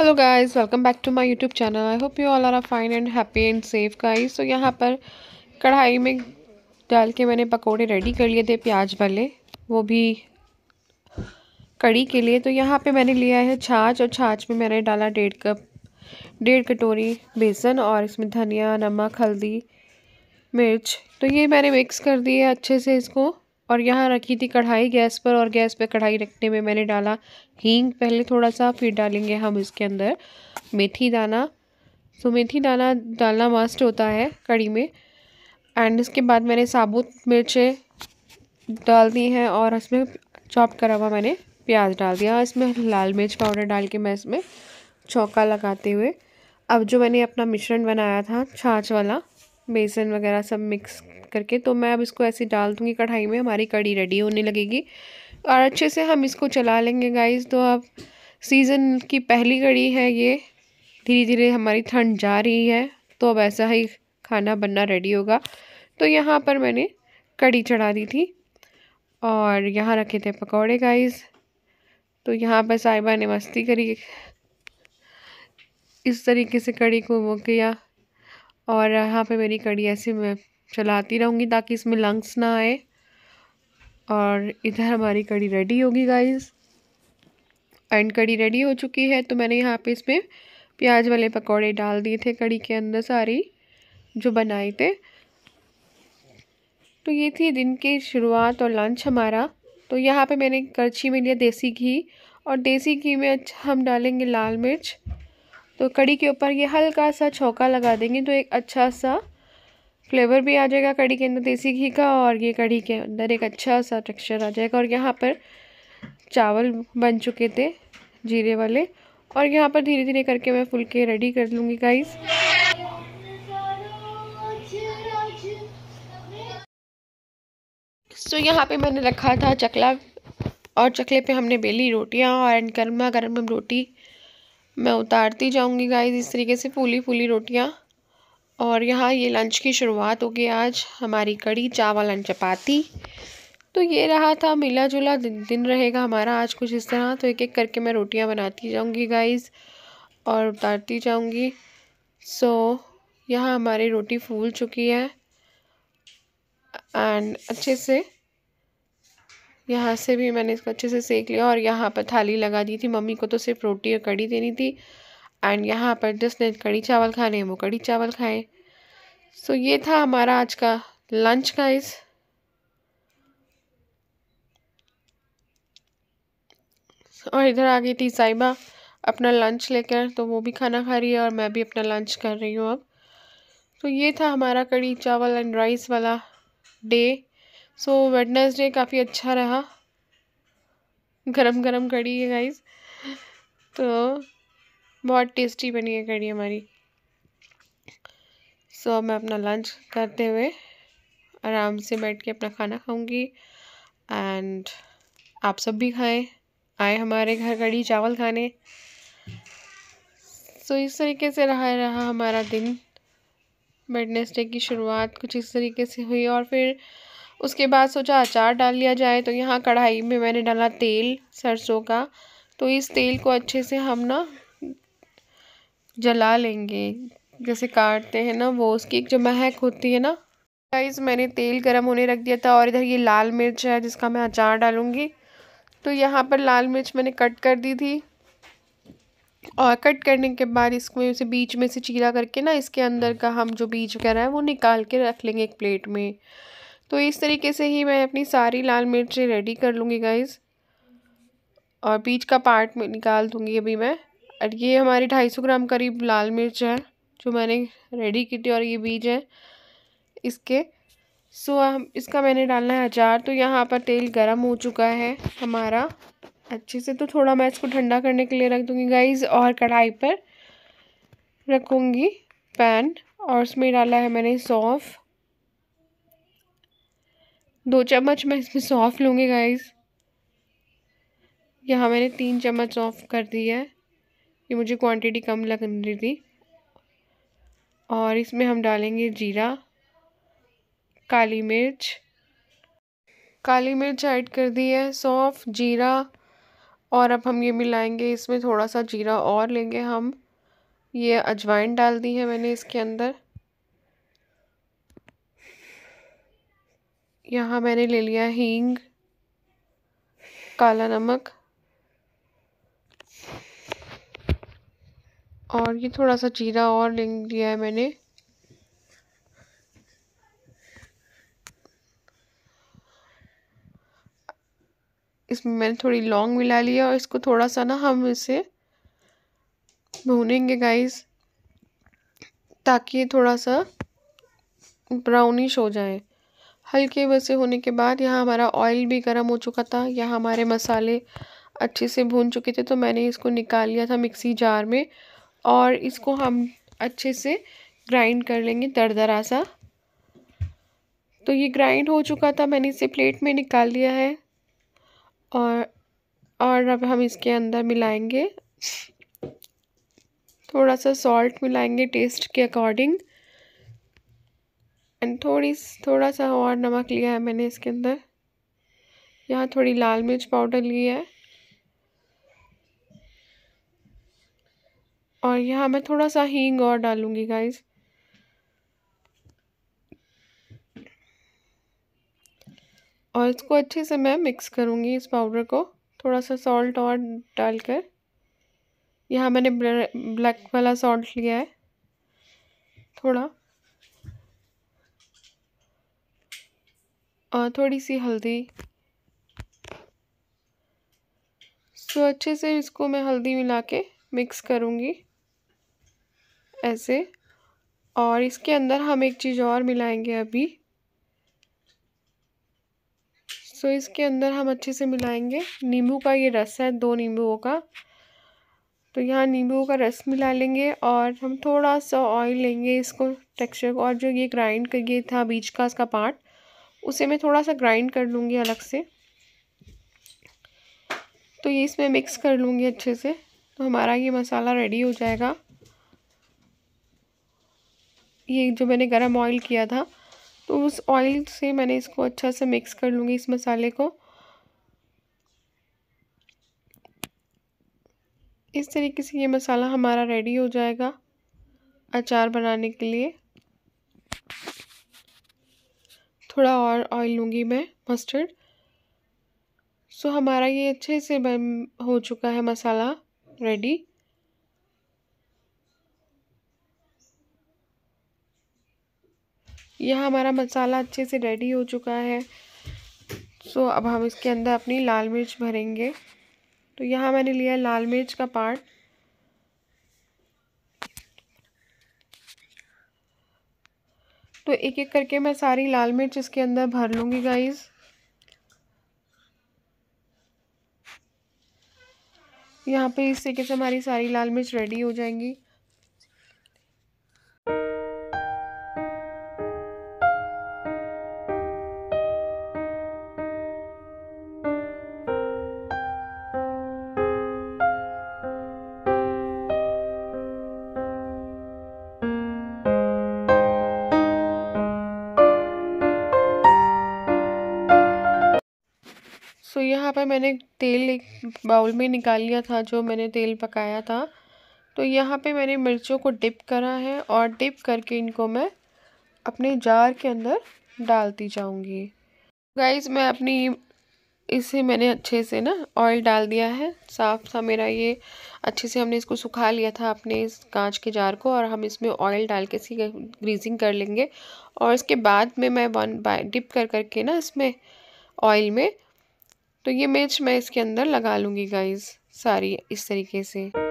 hello guys welcome back to my YouTube channel I hope you all are fine and happy and safe guys तो यहाँ पर कढ़ाई में डाल के मैंने पकोड़े रेडी कर लिए थे प्याज वाले वो भी कड़ी के लिए तो यहाँ पे मैंने लिया है छाछ और छाछ में मैंने डाला डेढ़ कप डेढ़ कटोरी बेसन और इसमें धनिया नमक हल्दी मिर्च तो ये मैंने मिक्स कर दिया अच्छे से इसको और यहाँ रखी थी कढ़ाई गैस पर और गैस पर कढ़ाई रखने में मैंने डाला हींग पहले थोड़ा सा फिर डालेंगे हम इसके अंदर मेथी दाना तो मेथी दाना डालना मस्ट होता है कड़ी में एंड इसके बाद मैंने साबुत मिर्चें डाल दी हैं और इसमें चॉप करा हुआ मैंने प्याज डाल दिया इसमें लाल मिर्च पाउडर डाल के मैं इसमें चौका लगाते हुए अब जो मैंने अपना मिश्रण बनाया था छाछ वाला बेसन वगैरह सब मिक्स करके तो मैं अब इसको ऐसे डाल दूँगी कढ़ाई में हमारी कड़ी रेडी होने लगेगी और अच्छे से हम इसको चला लेंगे गाइस तो अब सीज़न की पहली कड़ी है ये धीरे धीरे हमारी ठंड जा रही है तो अब ऐसा ही खाना बनना रेडी होगा तो यहाँ पर मैंने कड़ी चढ़ा दी थी और यहाँ रखे थे पकौड़े गाइस तो यहाँ पर साहिबा ने मस्ती करी इस तरीके से कड़ी को वो किया और यहाँ पे मेरी कड़ी ऐसे मैं चलाती रहूँगी ताकि इसमें लंग्स ना आए और इधर हमारी कड़ी रेडी होगी गाइस एंड कड़ी रेडी हो चुकी है तो मैंने यहाँ पे इसमें प्याज वाले पकौड़े डाल दिए थे कड़ी के अंदर सारी जो बनाए थे तो ये थी दिन की शुरुआत और लंच हमारा तो यहाँ पे मैंने करछी में लिया देसी घी और देसी घी में अच्छा हम डालेंगे लाल मिर्च तो कड़ी के ऊपर ये हल्का सा छौका लगा देंगे तो एक अच्छा सा फ्लेवर भी आ जाएगा कड़ी के अंदर देसी घी का और ये कड़ी के अंदर एक अच्छा सा टेक्सचर आ जाएगा और यहाँ पर चावल बन चुके थे जीरे वाले और यहाँ पर धीरे धीरे करके मैं फुलके रेडी कर लूँगी गाइस सो so, यहाँ पे मैंने रखा था चकला और चकले पे हमने बेली रोटियाँ और गर्मा गर्म रोटी मैं उतारती जाऊँगी गाइज इस तरीके से फूली फूली रोटियाँ और यहाँ ये लंच की शुरुआत होगी आज हमारी कड़ी चावल एंड चपाती तो ये रहा था मिला जुला दिन, दिन रहेगा हमारा आज कुछ इस तरह तो एक एक करके मैं रोटियाँ बनाती जाऊँगी गाइज़ और उतारती जाऊँगी सो so, यहाँ हमारी रोटी फूल चुकी है एंड अच्छे से यहाँ से भी मैंने इसको अच्छे से सेक लिया और यहाँ पर थाली लगा दी थी मम्मी को तो सिर्फ रोटी और कड़ी देनी थी एंड यहाँ पर जिसने कड़ी चावल खाने हैं वो कड़ी चावल खाए सो ये था हमारा आज का लंच का इस और इधर आ गई थी साइबा अपना लंच लेकर तो वो भी खाना खा रही है और मैं भी अपना लंच कर रही हूँ अब तो ये था हमारा कड़ी चावल एंड राइस वाला डे सो वेडनेसडे काफ़ी अच्छा रहा गरम गरम कड़ी है गाइस तो बहुत टेस्टी बनी है कड़ी हमारी सो so, मैं अपना लंच करते हुए आराम से बैठ के अपना खाना खाऊंगी एंड आप सब भी खाएं आए हमारे घर कड़ी चावल खाने सो so, इस तरीके से रहा रहा हमारा दिन वेडनेसडे की शुरुआत कुछ इस तरीके से हुई और फिर उसके बाद सोचा अचार डाल लिया जाए तो यहाँ कढ़ाई में मैंने डाला तेल सरसों का तो इस तेल को अच्छे से हम ना जला लेंगे जैसे काटते हैं ना वो उसकी एक जो महक होती है ना गाइस मैंने तेल गरम होने रख दिया था और इधर ये लाल मिर्च है जिसका मैं अचार डालूँगी तो यहाँ पर लाल मिर्च मैंने कट कर दी थी और कट करने के बाद इसमें उसे बीच में से चीरा करके ना इसके अंदर का हम जो बीज वगैरह है वो निकाल के रख लेंगे एक प्लेट में तो इस तरीके से ही मैं अपनी सारी लाल मिर्ची रेडी कर लूँगी गाइज़ और बीच का पार्ट निकाल दूँगी अभी मैं और ये हमारी ढाई सौ ग्राम करीब लाल मिर्च है जो मैंने रेडी की थी और ये बीज है इसके सो हम इसका मैंने डालना है अचार तो यहाँ पर तेल गर्म हो चुका है हमारा अच्छे से तो थोड़ा मैं इसको ठंडा करने के लिए रख दूँगी गाइज़ और कढ़ाई पर रखूँगी पैन और उसमें डाला है मैंने सौंफ दो चम्मच मैं इसमें सौंफ लूँगी गाइस यहाँ मैंने तीन चम्मच सौंफ कर दी है ये मुझे क्वांटिटी कम लग रही थी और इसमें हम डालेंगे जीरा काली मिर्च काली मिर्च ऐड कर दी है सौंफ जीरा और अब हम ये मिलाएंगे इसमें थोड़ा सा जीरा और लेंगे हम ये अजवाइन डाल दी है मैंने इसके अंदर यहाँ मैंने ले लिया हींग काला नमक और ये थोड़ा सा जीरा और ले लिया है मैंने इसमें मैंने थोड़ी लौंग मिला लिया और इसको थोड़ा सा ना हम इसे भूनेंगे गाइस ताकि ये थोड़ा सा ब्राउनिश हो जाए हल्के वैसे होने के बाद यहाँ हमारा ऑयल भी गर्म हो चुका था यहाँ हमारे मसाले अच्छे से भून चुके थे तो मैंने इसको निकाल लिया था मिक्सी जार में और इसको हम अच्छे से ग्राइंड कर लेंगे दरदरा सा तो ये ग्राइंड हो चुका था मैंने इसे प्लेट में निकाल लिया है और और अब हम इसके अंदर मिलाएंगे थोड़ा सा सॉल्ट मिलाएंगे टेस्ट के अकॉर्डिंग एंड थोड़ी थोड़ा सा और नमक लिया है मैंने इसके अंदर यहाँ थोड़ी लाल मिर्च पाउडर ली है और यहाँ मैं थोड़ा सा हींग और डालूँगी गाइस और इसको अच्छे से मैं मिक्स करूँगी इस पाउडर को थोड़ा सा सॉल्ट और डालकर यहाँ मैंने ब्लैक वाला सॉल्ट लिया है थोड़ा थोड़ी सी हल्दी सो तो अच्छे से इसको मैं हल्दी मिला के मिक्स करूँगी ऐसे और इसके अंदर हम एक चीज़ और मिलाएंगे अभी सो तो so, इसके अंदर हम अच्छे से मिलाएंगे नींबू का ये रस है दो नींबूओं का तो यहाँ नींबू का रस मिला लेंगे और हम थोड़ा सा ऑयल लेंगे इसको टेक्सचर और जो ये ग्राइंड किए था बीच का इसका पार्ट उसे मैं थोड़ा सा ग्राइंड कर लूँगी अलग से तो ये इसमें मिक्स कर लूँगी अच्छे से तो हमारा ये मसाला रेडी हो जाएगा ये जो मैंने गरम ऑयल किया था तो उस ऑयल से मैंने इसको अच्छा से मिक्स कर लूँगी इस मसाले को इस तरीके से ये मसाला हमारा रेडी हो जाएगा अचार बनाने के लिए थोड़ा और ऑयल लूँगी मैं मस्टर्ड सो हमारा ये अच्छे से बन हो चुका है मसाला रेडी यह हमारा मसाला अच्छे से रेडी हो चुका है सो अब हम इसके अंदर अपनी लाल मिर्च भरेंगे तो यहाँ मैंने लिया लाल मिर्च का पार्ट तो एक एक करके मैं सारी लाल मिर्च इसके अंदर भर लूँगी गाइज़ यहाँ पे इस तरीके से हमारी सारी लाल मिर्च रेडी हो जाएंगी यहाँ पर मैंने तेल एक बाउल में निकाल लिया था जो मैंने तेल पकाया था तो यहाँ पे मैंने मिर्चों को डिप करा है और डिप करके इनको मैं अपने जार के अंदर डालती जाऊँगी गाइस मैं अपनी इसे मैंने अच्छे से ना ऑयल डाल दिया है साफ सा मेरा ये अच्छे से हमने इसको सुखा लिया था अपने इस कांच के जार को और हम इसमें ऑयल डाल के इसी ग्रीसिंग कर लेंगे और इसके बाद में मैं वन बाय डिप कर करके ना इसमें ऑयल में तो ये मिर्च मैं इसके अंदर लगा लूँगी गाइज़ सारी इस तरीके से